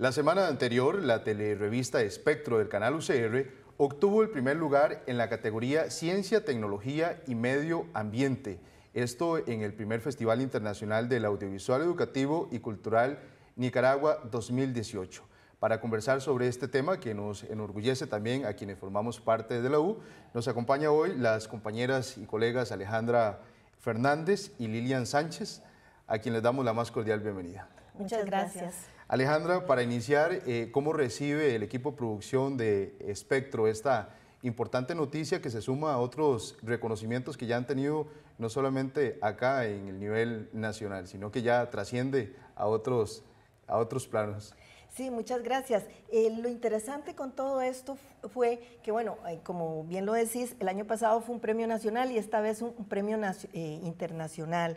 La semana anterior, la telerevista Espectro del canal UCR obtuvo el primer lugar en la categoría Ciencia, Tecnología y Medio Ambiente. Esto en el primer Festival Internacional del Audiovisual Educativo y Cultural Nicaragua 2018. Para conversar sobre este tema que nos enorgullece también a quienes formamos parte de la U, nos acompaña hoy las compañeras y colegas Alejandra Fernández y Lilian Sánchez, a quienes les damos la más cordial bienvenida. Muchas gracias. Alejandra, para iniciar, eh, ¿cómo recibe el equipo de producción de Espectro esta importante noticia que se suma a otros reconocimientos que ya han tenido no solamente acá en el nivel nacional, sino que ya trasciende a otros, a otros planos? Sí, muchas gracias. Eh, lo interesante con todo esto fue que, bueno, eh, como bien lo decís, el año pasado fue un premio nacional y esta vez un, premio internacional,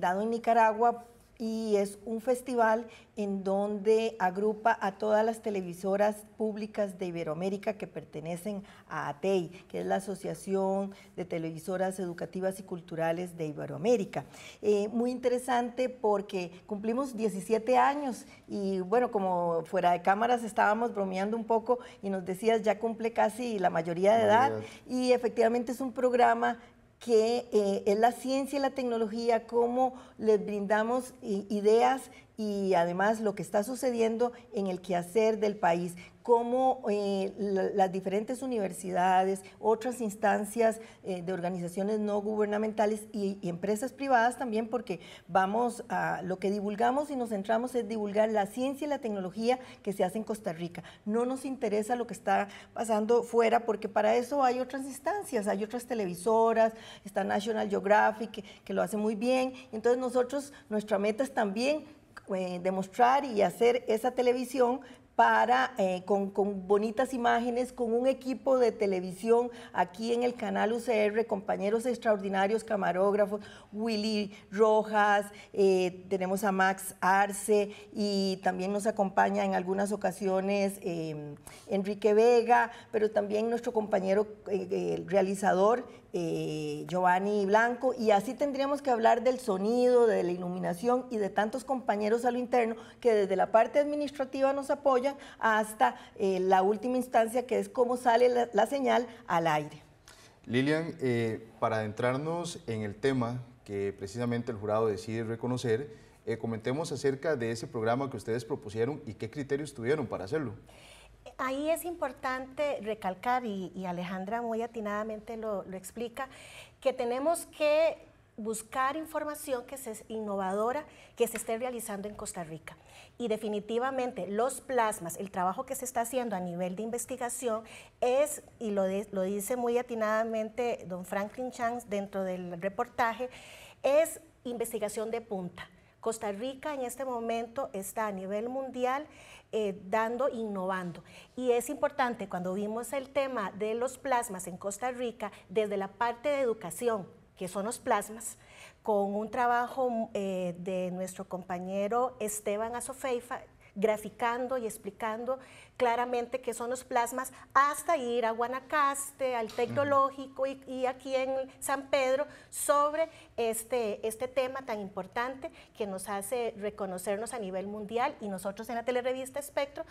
dado en Nicaragua y es un festival en donde agrupa a todas las televisoras públicas de Iberoamérica que pertenecen a ATEI, que es la Asociación de Televisoras Educativas y Culturales de Iberoamérica. Eh, muy interesante porque cumplimos 17 años y bueno, como fuera de cámaras estábamos bromeando un poco y nos decías ya cumple casi la mayoría de edad y efectivamente es un programa que eh, es la ciencia y la tecnología, cómo les brindamos eh, ideas y además lo que está sucediendo en el quehacer del país, como eh, las diferentes universidades, otras instancias eh, de organizaciones no gubernamentales y, empresas privadas también, porque vamos a lo que divulgamos y nos centramos es divulgar la ciencia y la tecnología que se hace en Costa Rica. No nos interesa lo que está pasando fuera, porque para eso hay otras instancias, hay otras televisoras, está National Geographic, que, que lo hace muy bien. Entonces nosotros, nuestra meta es también eh, demostrar y hacer esa televisión para, eh, con, bonitas imágenes, con un equipo de televisión aquí en el canal UCR, compañeros extraordinarios, camarógrafos, Willy Rojas, eh, tenemos a Max Arce y también nos acompaña en algunas ocasiones eh, Enrique Vega, pero también nuestro compañero el realizador Giovanni Blanco, y así tendríamos que hablar del sonido, de la iluminación y de tantos compañeros a lo interno que desde la parte administrativa nos apoya hasta eh, la última instancia que es cómo sale la, señal al aire. Lilian, eh, para adentrarnos en el tema que precisamente el jurado decide reconocer, eh, comentemos acerca de ese programa que ustedes propusieron y qué criterios tuvieron para hacerlo. Ahí es importante recalcar, y, Alejandra muy atinadamente lo explica, que tenemos que buscar información que es innovadora, que se esté realizando en Costa Rica. Y definitivamente los plasmas, el trabajo que se está haciendo a nivel de investigación es, y lo, lo dice muy atinadamente don Franklin Chang dentro del reportaje, es investigación de punta. Costa Rica en este momento está a nivel mundial eh, dando, innovando. Y es importante cuando vimos el tema de los plasmas en Costa Rica desde la parte de educación, que son los plasmas, con un trabajo mm, eh, de nuestro compañero Esteban Azofeifa, graficando y explicando claramente qué son los plasmas, hasta ir a Guanacaste, al Tecnológico y, aquí en San Pedro, sobre este, este tema tan importante que nos hace reconocernos a nivel mundial y nosotros en la telerevista Espectro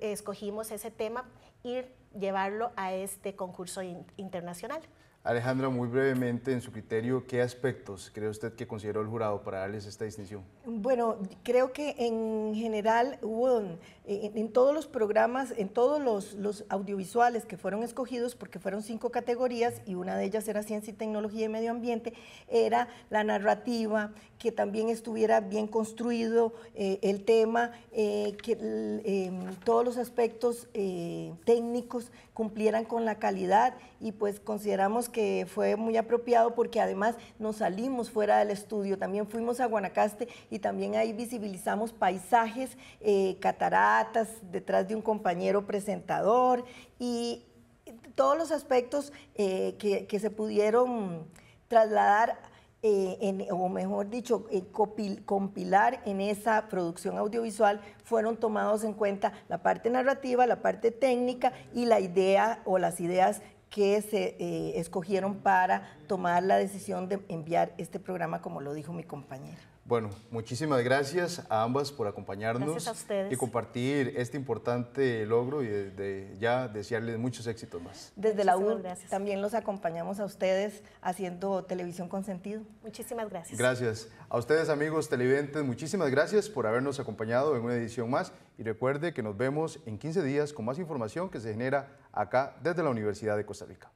escogimos ese tema y llevarlo a este concurso internacional. Alejandra, muy brevemente, en su criterio, ¿qué aspectos cree usted que consideró el jurado para darles esta distinción? Bueno, creo que en general hubo, eh, en, todos los programas, en todos los, audiovisuales que fueron escogidos, porque fueron cinco categorías y una de ellas era ciencia y tecnología y medio ambiente, era la narrativa, que también estuviera bien construido eh, el tema, eh, que todos los aspectos eh, técnicos cumplieran con la calidad y pues consideramos que fue muy apropiado porque además nos salimos fuera del estudio, también fuimos a Guanacaste y también ahí visibilizamos paisajes, eh, cataratas detrás de un compañero presentador y todos los aspectos eh, que, que se pudieron trasladar eh, o mejor dicho, eh, compilar en esa producción audiovisual, fueron tomados en cuenta la parte narrativa, la parte técnica y la idea o las ideas que se eh, escogieron para tomar la decisión de enviar este programa, como lo dijo mi compañera. Bueno, muchísimas gracias a ambas por acompañarnos y compartir este importante logro y desde ya desearles muchos éxitos más. Desde la UR, también los acompañamos a ustedes haciendo televisión con sentido. Muchísimas gracias. Gracias. A ustedes amigos televidentes, muchísimas gracias por habernos acompañado en una edición más y recuerde que nos vemos en 15 días con más información que se genera acá desde la Universidad de Costa Rica.